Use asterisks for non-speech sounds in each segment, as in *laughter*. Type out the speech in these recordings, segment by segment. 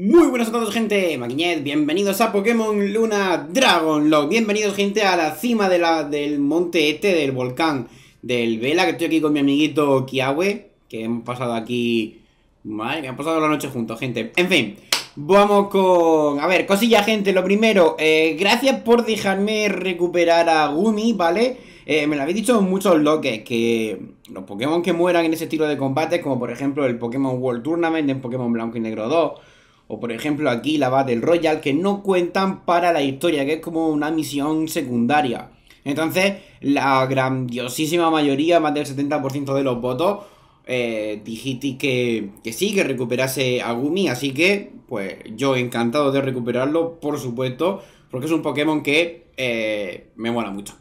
Muy buenas a todos gente, Maquiñez, bienvenidos a Pokémon Luna Dragon Lock Bienvenidos gente a la cima de la, del monte este, del volcán del Vela, que estoy aquí con mi amiguito Kiawe, que hemos pasado aquí... Vale, que hemos pasado la noche juntos, gente. En fin, vamos con... A ver, cosilla gente, lo primero, eh, gracias por dejarme recuperar a Gumi, ¿vale? Eh, me lo habéis dicho muchos loques, que los Pokémon que mueran en ese estilo de combate, como por ejemplo el Pokémon World Tournament en Pokémon Blanco y Negro 2 o por ejemplo aquí la Battle Royale, que no cuentan para la historia, que es como una misión secundaria. Entonces, la grandiosísima mayoría, más del 70% de los votos, eh, que, sí, que recuperase a Gumi. Así que, pues yo encantado de recuperarlo, por supuesto, porque es un Pokémon que eh, me mola mucho.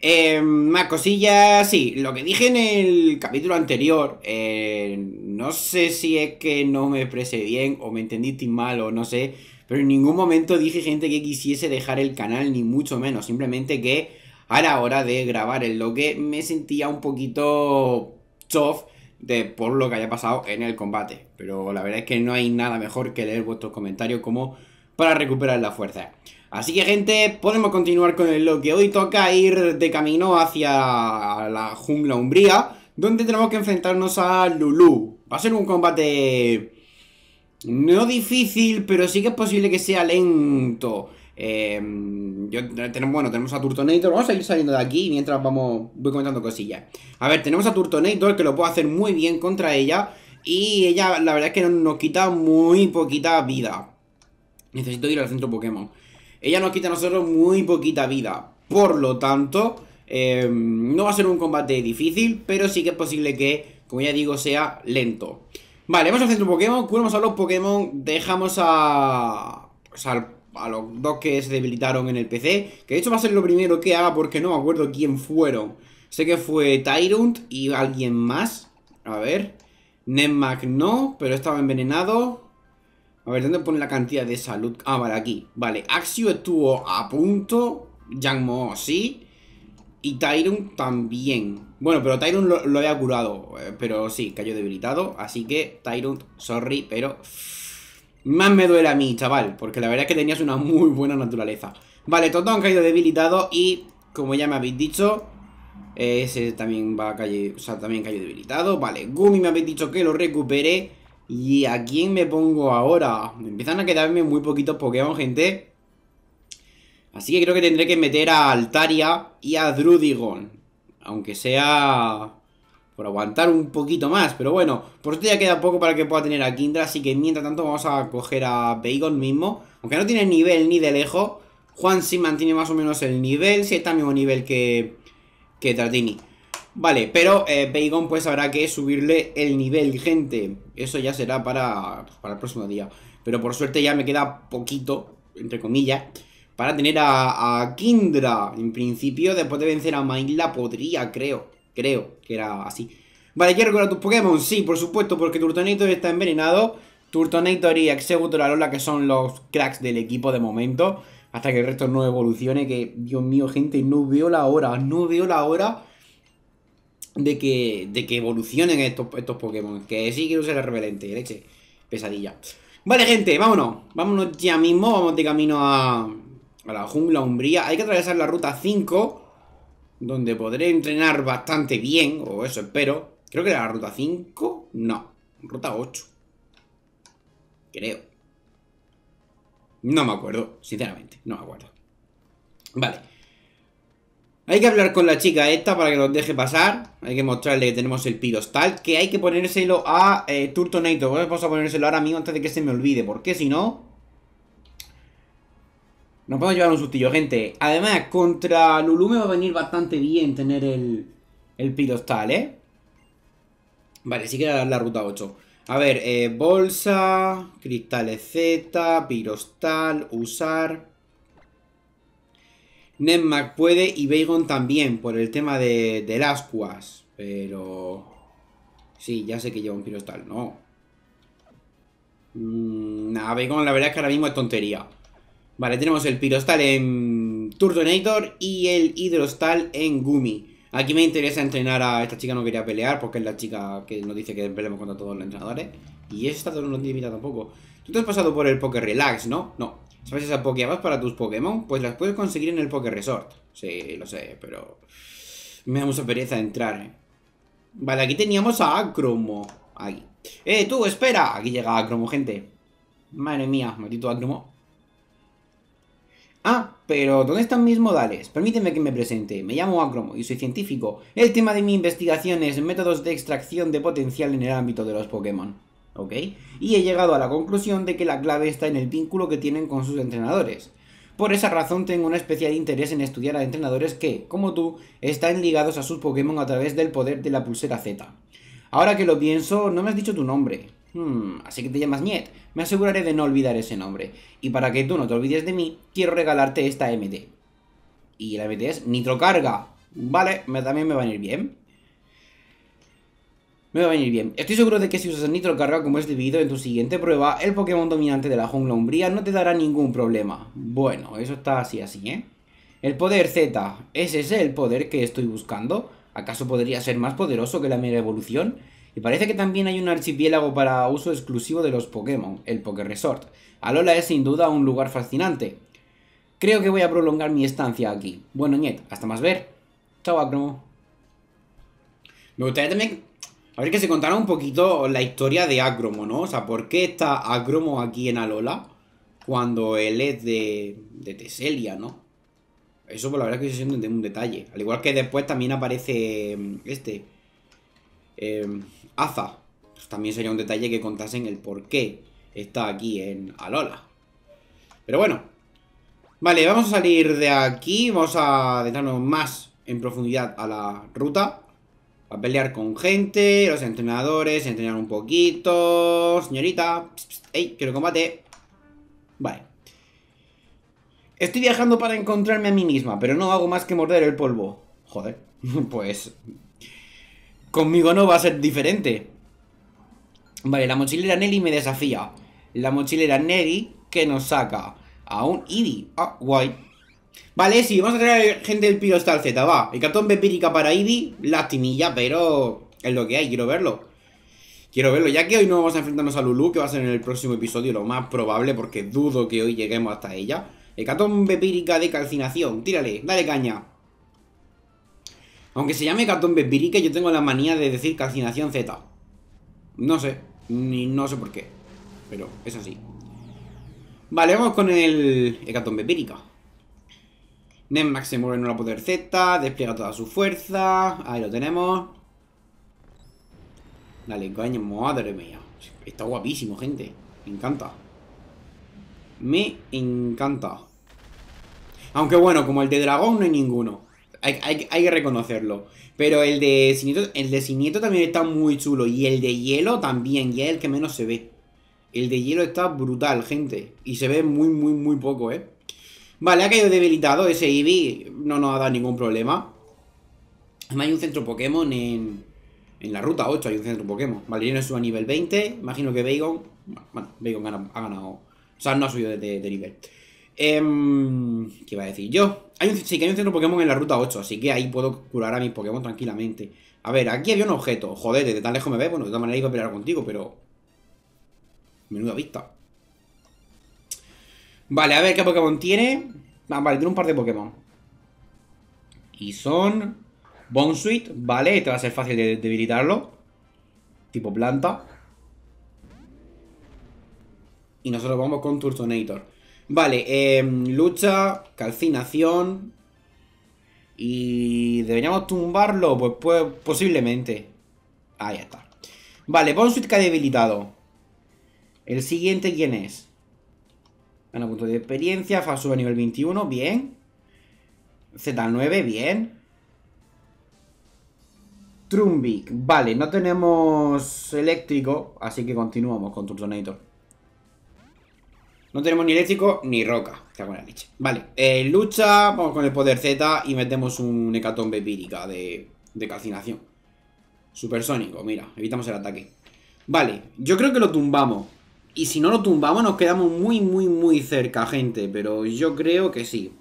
Eh, más cosillas, sí, lo que dije en el capítulo anterior, eh, no sé si es que no me expresé bien o me entendiste mal o no sé, pero en ningún momento dije gente que quisiese dejar el canal, ni mucho menos, simplemente que a la hora de grabar, el lo que me sentía un poquito tough de por lo que haya pasado en el combate, pero la verdad es que no hay nada mejor que leer vuestros comentarios como para recuperar la fuerza. Así que gente, podemos continuar con el lo que hoy toca ir de camino hacia la jungla umbría, donde tenemos que enfrentarnos a Lulu. Va a ser un combate no difícil, pero sí que es posible que sea lento. Em, yo, bueno, tenemos a Turtonator. Vamos a ir saliendo de aquí mientras vamos. Voy comentando cosillas. A ver, tenemos a Turtonator que lo puedo hacer muy bien contra ella. Y ella, la verdad es que nos quita muy poquita vida necesito ir al centro Pokémon. Ella nos quita a nosotros muy poquita vida, por lo tanto, em, no va a ser un combate difícil, pero sí que es posible que, como ya digo, sea lento. Vale, vamos al centro Pokémon, curamos a los Pokémon, dejamos a... Pues, a los dos que se debilitaron en el PC, que de hecho va a ser lo primero que haga porque no me acuerdo quién fueron. Sé que fue Tyrant y alguien más. A ver. Nemmac no, pero estaba envenenado. A ver, ¿dónde pone la cantidad de salud? Ah, vale, aquí. Vale, Axio estuvo a punto. Mo, sí. Y Tyron también. Bueno, pero Tyron lo, había curado. Eh, pero sí, cayó debilitado. Así que, Tyron, sorry, pero... Más me duele a mí, chaval. Porque la verdad es que tenías una muy buena naturaleza. Vale, todos han caído debilitados. Y, como ya me habéis dicho... Eh, ese también va a caer... O sea, también cayó debilitado. Vale, Gumi me habéis dicho que lo recuperé. ¿Y a quién me pongo ahora? Me Empiezan a quedarme muy poquitos Pokémon, gente. Así que creo que tendré que meter a Altaria y a Drudigon. Aunque sea por aguantar un poquito más. Pero bueno, por esto ya queda poco para que pueda tener a Kindra. Así que mientras tanto vamos a coger a Bacon mismo. Aunque no tiene nivel ni de lejos. Juan sí mantiene más o menos el nivel. sí está al mismo nivel que, que Tratini. Vale, pero eh, pues habrá que subirle el nivel, gente. Eso ya será para, para el próximo día. Pero por suerte ya me queda poquito, entre comillas, para tener a, Kindra. En principio, después de vencer a Maila, podría, creo. Creo que era así. Vale, quiero recordar tus Pokémon. Sí, por supuesto, porque Turtonator está envenenado. Turtonator y Exegutor Alola, que son los cracks del equipo de momento. Hasta que el resto no evolucione, que, Dios mío, gente, no veo la hora. No veo la hora de que, de que evolucionen estos, estos Pokémon. Que sí quiero ser reverente, leche. Pesadilla. Vale, gente, vámonos. Vámonos ya mismo. Vamos de camino a, a la jungla umbría. Hay que atravesar la ruta 5. Donde podré entrenar bastante bien. O eso espero. Creo que era la ruta 5. No. Ruta 8. Creo. No me acuerdo, sinceramente. No me acuerdo. Vale. Hay que hablar con la chica esta para que nos deje pasar. Hay que mostrarle que tenemos el pirostal. Que hay que ponérselo a eh, Turtonator. Vamos a ponérselo ahora mismo antes de que se me olvide. Porque si no... Nos podemos llevar un sustillo, gente. Además, contra Lulu me va a venir bastante bien tener el, el pirostal, ¿eh? Vale, sí que era la ruta 8. A ver, eh, bolsa, cristales Z, pirostal, usar... Nemmac puede y Bagon también por el tema de, de las cuas. Pero... Sí, ya sé que lleva un pirostal, no. Mm, nada, la verdad es que ahora mismo es tontería. Vale, tenemos el pirostal en Turtonator y el hidrostal en Gumi. Aquí me interesa entrenar a esta chica, no quería pelear porque es la chica que nos dice que peleemos contra todos los entrenadores. Y esta no nos vida tampoco. Tú te has pasado por el Poker Relax, ¿no? No, ¿Sabes esas Pokéballs para tus Pokémon? Pues las puedes conseguir en el Poké Resort. Sí, lo sé, pero... Me da mucha pereza entrar, ¿eh? Vale, aquí teníamos a Acromo. Aquí. ¡Eh, tú, espera! Aquí llega Acromo, gente. Madre mía, maldito Acromo. Ah, pero ¿dónde están mis modales? Permíteme que me presente. Me llamo Acromo y soy científico. El tema de mi investigación es métodos de extracción de potencial en el ámbito de los Pokémon. ¿ok? Y he llegado a la conclusión de que la clave está en el vínculo que tienen con sus entrenadores. Por esa razón tengo un especial interés en estudiar a entrenadores que, como tú, están ligados a sus Pokémon a través del poder de la pulsera Z. Ahora que lo pienso, no me has dicho tu nombre. Hmm, así que te llamas Niet. Me aseguraré de no olvidar ese nombre. Y para que tú no te olvides de mí, quiero regalarte esta MT. Y la MT es Nitrocarga. Vale, también me va a ir bien. Me va a venir bien. Estoy seguro de que si usas el nitro como es debido en tu siguiente prueba, el Pokémon dominante de la jungla umbría no te dará ningún problema. Bueno, eso está así, así, ¿eh? El poder Z. ¿Ese ¿Es el poder que estoy buscando? ¿Acaso podría ser más poderoso que la mera evolución? Y parece que también hay un archipiélago para uso exclusivo de los Pokémon, el Poké Resort. Alola es sin duda un lugar fascinante. Creo que voy a prolongar mi estancia aquí. Bueno, Niet, hasta más ver. Chao, Acromo. Me gustaría también a ver que se contara un poquito la historia de Agromo, ¿no? O sea, ¿por qué está Agromo aquí en Alola cuando él es de, Teselia, ¿no? Eso, pues, la verdad, es que se un detalle. Al igual que después también aparece em, este, em, Aza. Pues también sería un detalle que contasen el por qué está aquí en Alola. Pero bueno. Vale, vamos a salir de aquí. Vamos a detenernos más en profundidad a la ruta a pelear con gente, los entrenadores, entrenar un poquito. Señorita, ey, quiero combate. Vale. Estoy viajando para encontrarme a mí misma, pero no hago más que morder el polvo. Joder, *laughs* pues... Conmigo no va a ser diferente. Vale, la mochilera Nelly me desafía. La mochilera Nelly que nos saca a un Eevee. Ah, guay. Vale, sí, vamos a traer gente del Pirostar Z, va. Hecatombe pírica para Ivy, lastimilla, pero es lo que hay, quiero verlo. Quiero verlo, ya que hoy no vamos a enfrentarnos a Lulu, que va a ser en el próximo episodio lo más probable, porque dudo que hoy lleguemos hasta ella. Hecatombe pírica de calcinación, tírale, dale caña. Aunque se llame hecatombe pírica, yo tengo la manía de decir calcinación Z. No sé, ni no sé por qué, pero es así. Vale, vamos con el hecatombe pírica. Nemmax se mueve en una poder Z, despliega toda su fuerza. Ahí lo tenemos. Dale, coño, madre mía. Está guapísimo, gente. Me encanta. Me encanta. Aunque bueno, como el de dragón no hay ninguno. Hay, que reconocerlo. Pero el de Sinieto, el de Sinieto también está muy chulo. Y el de hielo también. Y es el que menos se ve. El de hielo está brutal, gente. Y se ve muy, muy, muy poco, ¿eh? Vale, ha caído debilitado ese Eevee. No nos ha dado ningún problema. hay un centro Pokémon en... En la ruta 8 hay un centro Pokémon. Valeriano subo a nivel 20. Imagino que Bagon... Bueno, Bagon ha, ganado... O sea, no ha subido de, nivel. Em, ¿Qué iba a decir yo? sí que hay un centro Pokémon en la ruta 8, así que ahí puedo curar a mis Pokémon tranquilamente. A ver, aquí había un objeto. Joder, de tan lejos me ve, Bueno, de todas maneras iba a pelear contigo, pero... Menuda vista. Vale, a ver qué Pokémon tiene. Ah, vale, tiene un par de Pokémon. Y son... Bonsuit, vale, este va a ser fácil de debilitarlo. Tipo planta. Y nosotros vamos con Turtonator. Vale, eh, lucha, calcinación. Y deberíamos tumbarlo, pues, pues posiblemente. Ahí está. Vale, Bonsuit que ha debilitado. El siguiente, ¿quién es? Gana punto de experiencia. Fa a nivel 21. Bien. Z9, bien. Trumbic, Vale, no tenemos eléctrico, así que continuamos con Turtonator. No tenemos ni eléctrico ni roca. leche. Vale, eh, lucha, vamos con el poder Z y metemos un hecatombe pírica de, de calcinación. Supersónico, mira, evitamos el ataque. Vale, yo creo que lo tumbamos. Y si no lo tumbamos nos quedamos muy, muy, muy cerca, gente. Pero yo creo que sí.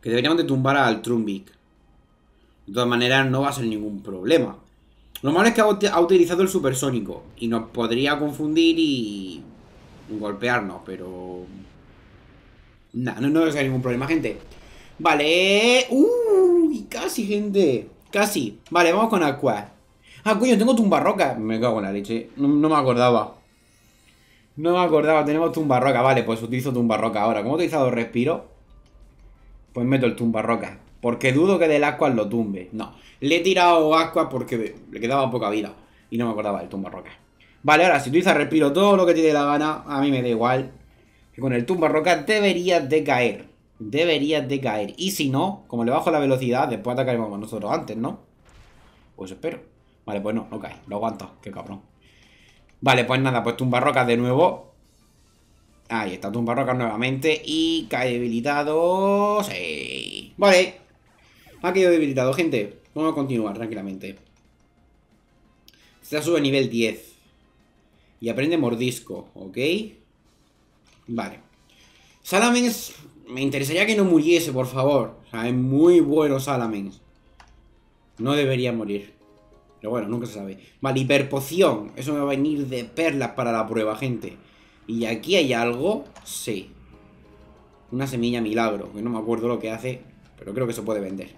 Que deberíamos de tumbar al Trumbik. De todas maneras no va a ser ningún problema. Lo malo es que ha, utilizado el supersónico. Y nos podría confundir y... Golpearnos, pero... Nah, no, va a ser ningún problema, gente. Vale. Eh, uy, casi, gente. Casi. Vale, vamos con Aqua. Ah, coño, tengo tumbarroca. Me cago en la leche. no me acordaba. No me acordaba, tenemos tumba roca, Vale, pues utilizo tumba roca ahora. Como he utilizado respiro, pues meto el tumba roca Porque dudo que del agua lo tumbe. No, le he tirado Ascuas porque le quedaba poca vida. Y no me acordaba del roca Vale, ahora si utiliza respiro todo lo que te la gana, a mí me da igual. Que con el tumba roca deberías de caer. Deberías de caer. Y si no, como le bajo la velocidad, después atacaremos nosotros antes, ¿no? Pues espero. Vale, pues no, no cae. Lo aguanta. Qué cabrón. Vale, pues nada, pues rocas de nuevo. Ahí está, rocas nuevamente. Y cae debilitado. Sí. Vale. Ha quedado debilitado, gente. Vamos a continuar tranquilamente. Se este sube a nivel 10. Y aprende mordisco, ¿ok? Vale. Salamence, me interesaría que no muriese, por favor. O sea, es muy bueno Salamence. No debería morir. Pero bueno, nunca se sabe. Vale, hiperpoción. Eso me va a venir de perlas para la prueba, gente. Y aquí hay algo. Sí. Una semilla milagro. Que no me acuerdo lo que hace. Pero creo que se puede vender.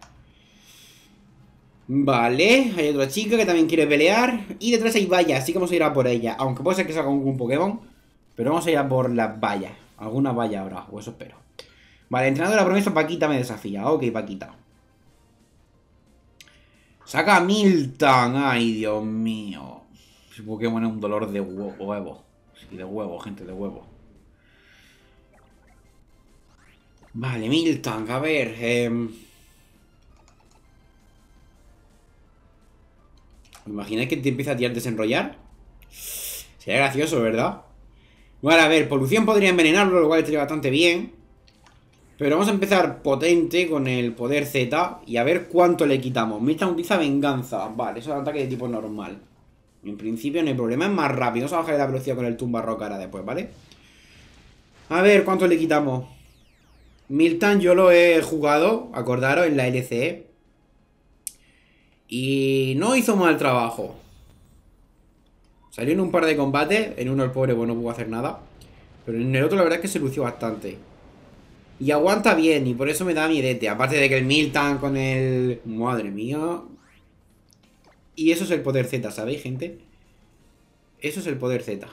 Vale, hay otra chica que también quiere pelear Y detrás hay vallas, así que vamos a ir a por ella Aunque puede ser que salga algún Pokémon Pero vamos a ir a por las vallas Alguna valla habrá, o eso espero Vale, entrenador la promesa Paquita me desafía Ok, Paquita Saca a Milton. Ay, Dios mío. Ese Pokémon es un dolor de huevo. Sí, de huevo, gente, de huevo. Vale, Milton, a ver. Eh... ¿Imagináis que te empieza a tirar desenrollar? Sería gracioso, ¿verdad? Bueno, a ver, polución podría envenenarlo, lo cual estaría bastante bien. Pero vamos a empezar potente con el poder Z y a ver cuánto le quitamos. Milton utiliza venganza. Vale, eso es un ataque de tipo normal. En principio no hay problema, es más rápido. Vamos a bajar la velocidad con el tumba roca ahora después, ¿vale? A ver cuánto le quitamos. Milton yo lo he jugado, acordaros, en la LCE. Y no hizo mal trabajo. Salió en un par de combates. En uno el pobre, bueno, pues, no pudo hacer nada. Pero en el otro la verdad es que se lució bastante. Y aguanta bien, y por eso me da miedete. Aparte de que el Miltan con el... Madre mía. Y eso es el poder Z, ¿sabéis, gente? Eso es el poder Z.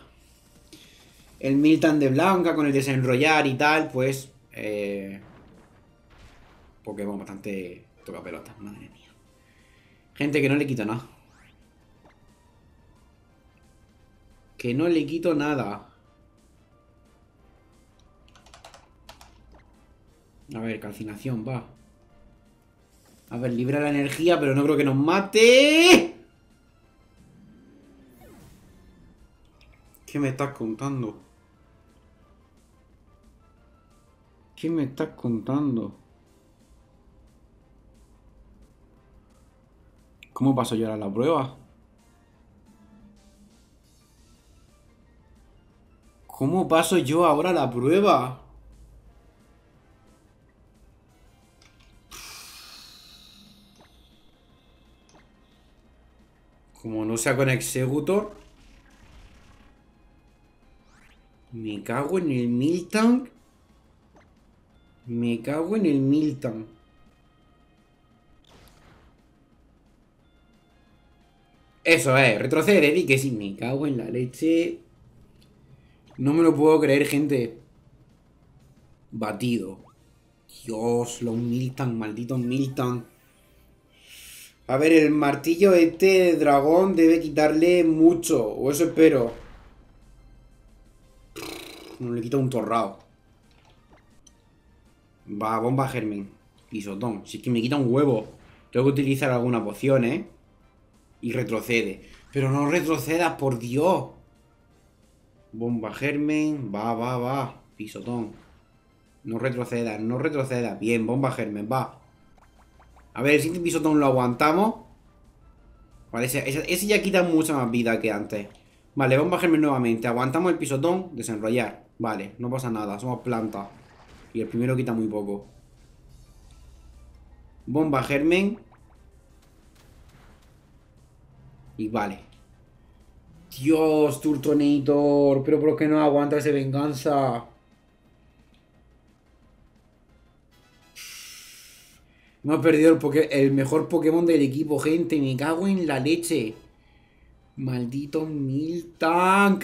El Miltan de Blanca con el desenrollar y tal, pues... Eh... Pokémon bastante toca pelota, madre mía. Gente que no le quito nada. Que no le quito nada. A ver, calcinación, va. A ver, libra la energía, pero no creo que nos mate. ¿Qué me estás contando? ¿Qué me estás contando? ¿Cómo paso yo ahora la prueba? ¿Cómo paso yo ahora la prueba? Como no sea con Executor. Me cago en el Milton. Me cago en el Milton. Eso es, retrocede, di que si me cago en la leche. No me lo puedo creer, gente. Batido. Dios, los Milton, malditos Milton. A ver, el martillo este dragón debe quitarle mucho, o eso espero. No le quita un torrado. Va, bomba germen. Pisotón. Si es que me quita un huevo. Tengo que utilizar alguna poción, ¿eh? Y retrocede. Pero no retrocedas, por Dios. Bomba germen. Va, va, va. Pisotón. No retrocedas, no retrocedas. Bien, bomba germen, va. A ver, el siguiente pisotón lo aguantamos. Vale, ese, ya quita mucha más vida que antes. Vale, vamos germen nuevamente. Aguantamos el pisotón, desenrollar. Vale, no pasa nada, somos planta. Y el primero quita muy poco. Bomba germen. Y vale. Dios, Turtonator. Pero ¿por qué no aguanta esa venganza? No ha perdido el, el mejor Pokémon del equipo, gente. Me cago en la leche. Maldito Miltank.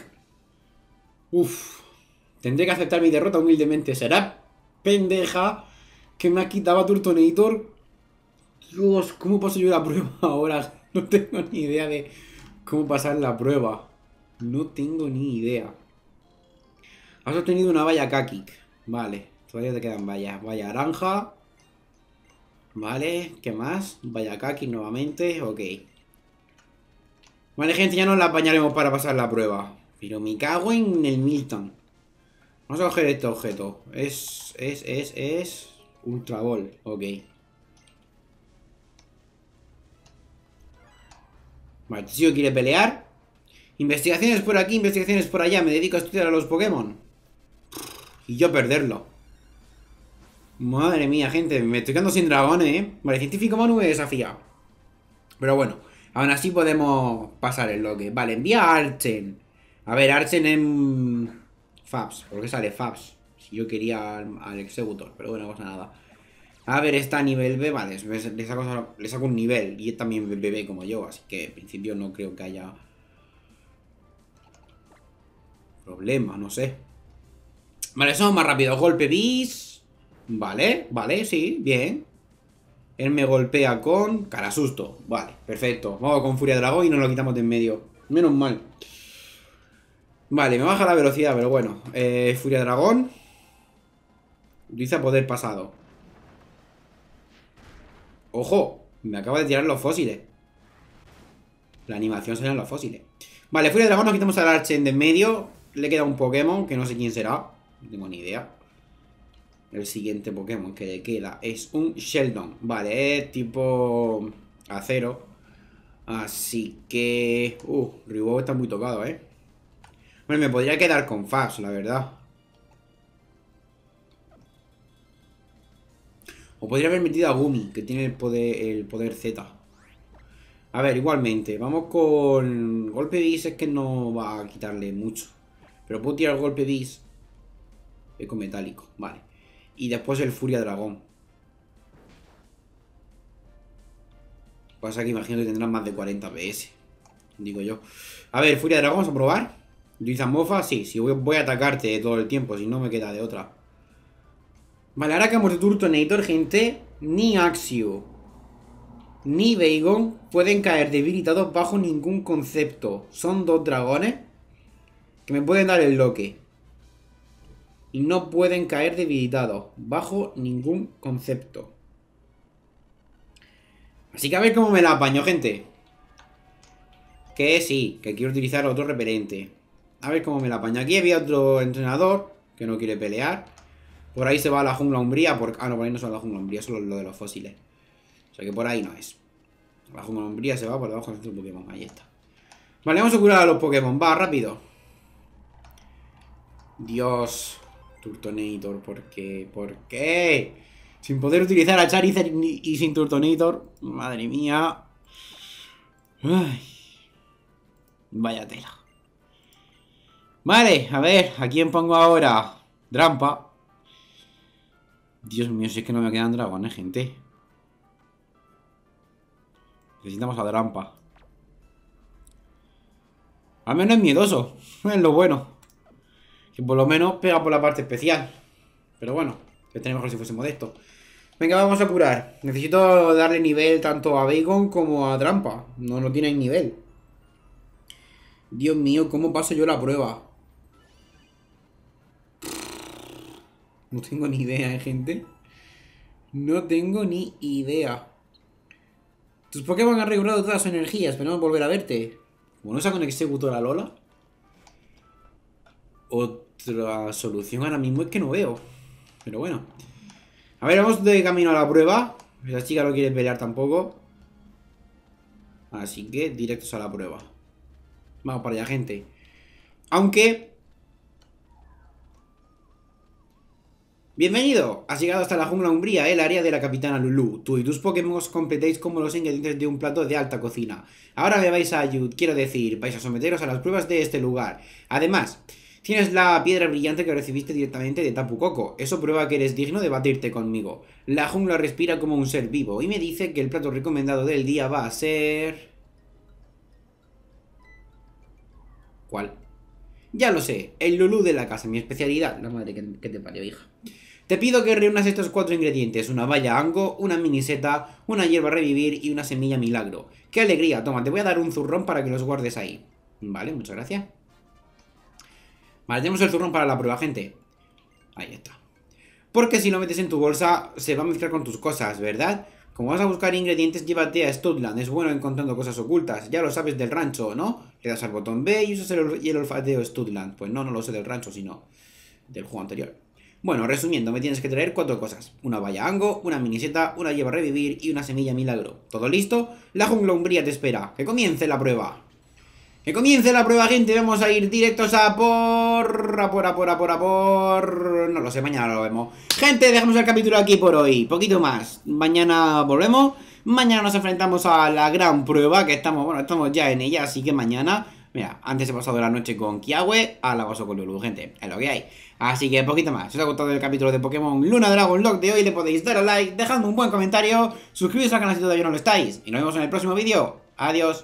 Uf. Tendré que aceptar mi derrota humildemente. Será pendeja que me ha quitado a Turtonator. Dios, ¿cómo paso yo la prueba *laughs* ahora? No tengo ni idea de cómo pasar la prueba. No tengo ni idea. Has obtenido una valla Kakik. Vale, todavía te quedan vallas. Valla naranja. Vale, ¿qué más? Vaya kaki nuevamente, ok. Vale, gente, ya nos la apañaremos para pasar la prueba. Pero me cago en el Milton. Vamos a coger este objeto. Es, es, es, es... Ultra Ball, ok. Vale, tío este quiere pelear. Investigaciones por aquí, investigaciones por allá. Me dedico a estudiar a los Pokémon. Y yo perderlo. Madre mía, gente, me estoy quedando sin dragones, ¿eh? Vale, científico Manu me desafía. Pero bueno, aún así podemos pasar el bloque. Vale, envía a Archen. A ver, Archen en... Fabs, ¿por qué sale Fabs? Si yo quería al, al Executor, pero bueno, pasa nada. A ver, está a nivel B, vale, le saco, un nivel. Y es también BB como yo, así que en principio no creo que haya... Problema, no sé. Vale, somos más rápido. Golpe bis... Vale, vale, sí, bien. Él me golpea con cara susto! Vale, perfecto. Vamos con Furia Dragón y nos lo quitamos de en medio. Menos mal. Vale, me baja la velocidad, pero bueno. Eh, Furia Dragón. Utiliza poder pasado. ¡Ojo! Me acaba de tirar los fósiles. La animación en los fósiles. Vale, Furia Dragón, nos quitamos al Archen de en medio. Le queda un Pokémon, que no sé quién será. No tengo ni idea. El siguiente Pokémon que le queda es un Sheldon. Vale, es tipo acero. Así que... Uh, Reebok está muy tocado, ¿eh? Bueno, me podría quedar con Fax, la verdad. O podría haber metido a Gumi, que tiene el poder, el poder Z. A ver, igualmente, vamos con golpe bis, es que no va a quitarle mucho. Pero puedo tirar golpe bis. Es con metálico, vale y después el Furia Dragón. Pasa que imagino que tendrán más de 40 PS. Digo yo. A ver, Furia Dragón, vamos a probar. Luiza mofa, sí. Si sí, voy, a atacarte todo el tiempo, si no me queda de otra. Vale, ahora que hemos de gente, ni Axio ni Bagon pueden caer debilitados bajo ningún concepto. Son dos dragones que me pueden dar el loque y no pueden caer debilitados bajo ningún concepto. Así que a ver cómo me la apaño, gente. Que sí, que quiero utilizar otro repelente. A ver cómo me la apaño. Aquí había otro entrenador que no quiere pelear. Por ahí se va a la jungla umbría. porque Ah, no, por ahí no se va a la jungla umbría, solo lo de los fósiles. O sea que por ahí no es. La jungla umbría se va por debajo de nuestro Pokémon. Ahí está. Vale, vamos a curar a los Pokémon. Va, rápido. Dios. Turtonator, ¿por qué? ¿Por qué? Sin poder utilizar a Charizard y sin Turtonator. Madre mía. Vaya tela. Vale, a ver, ¿a quién pongo ahora? Drampa. Dios mío, si es que no me quedan dragones, ¿eh, gente. Necesitamos a Drampa. Al menos es miedoso. *laughs* Es lo bueno por lo menos pega por la parte especial. Pero bueno, estaría mejor si fuese modesto. Venga, vamos a curar. Necesito darle nivel tanto a Bacon como a Trampa. No, no tiene nivel. Dios mío, ¿cómo paso yo la prueba? No tengo ni idea, ¿eh, gente? No tengo ni idea. Tus Pokémon han regulado todas sus energías, esperamos volver a verte. Bueno, esa con el la Lola. O la solución ahora mismo es que no veo. Pero bueno. A ver, vamos de camino a la prueba. La chica no quiere pelear tampoco. Así que directos a la prueba. Vamos para allá, gente. Aunque... Bienvenido, has llegado hasta la jungla umbría, el área de la capitana Lulu. Tú y tus Pokémon completéis como los ingredientes de un plato de alta cocina. Ahora me vais a ayudar, quiero decir, vais a someteros a las pruebas de este lugar. Además, Tienes la piedra brillante que recibiste directamente de Tapu Coco. Eso prueba que eres digno de batirte conmigo. La jungla respira como un ser vivo y me dice que el plato recomendado del día va a ser... ¿Cuál? Ya lo sé, el lulú de la casa, mi especialidad. La madre que te parió, hija. Te pido que reúnas estos cuatro ingredientes, una valla ango, una miniseta, una hierba revivir y una semilla milagro. ¡Qué alegría! Toma, te voy a dar un zurrón para que los guardes ahí. Vale, muchas gracias. Vale, tenemos el turno para la prueba, gente. Ahí está. Porque si lo metes en tu bolsa, se va a mezclar con tus cosas, ¿verdad? Como vas a buscar ingredientes, llévate a Studland. Es bueno encontrando cosas ocultas. Ya lo sabes del rancho, ¿no? Le das al botón B y usas el, olfateo Studland. Pues no, no lo sé del rancho, sino del juego anterior. Bueno, resumiendo, me tienes que traer cuatro cosas. Una valla ango, una miniseta, una lleva a revivir y una semilla milagro. ¿Todo listo? La jungla umbría te espera. ¡Que comience la prueba! Que comience la prueba, gente. Vamos a ir directos a por... A por, a por, a por, a por... No lo sé, mañana lo vemos. Gente, dejamos el capítulo aquí por hoy. Poquito más. Mañana volvemos. Mañana nos enfrentamos a la gran prueba que estamos... Bueno, estamos ya en ella, así que mañana... Mira, antes he pasado la noche con Kiawe, la paso con Lulu, gente, es lo que hay. Así que poquito más. Si os ha gustado el capítulo de Pokémon Luna Dragon Lock de hoy, le podéis dar a like, dejadme un buen comentario, suscribiros al canal si todavía no lo estáis. Y nos vemos en el próximo vídeo. Adiós.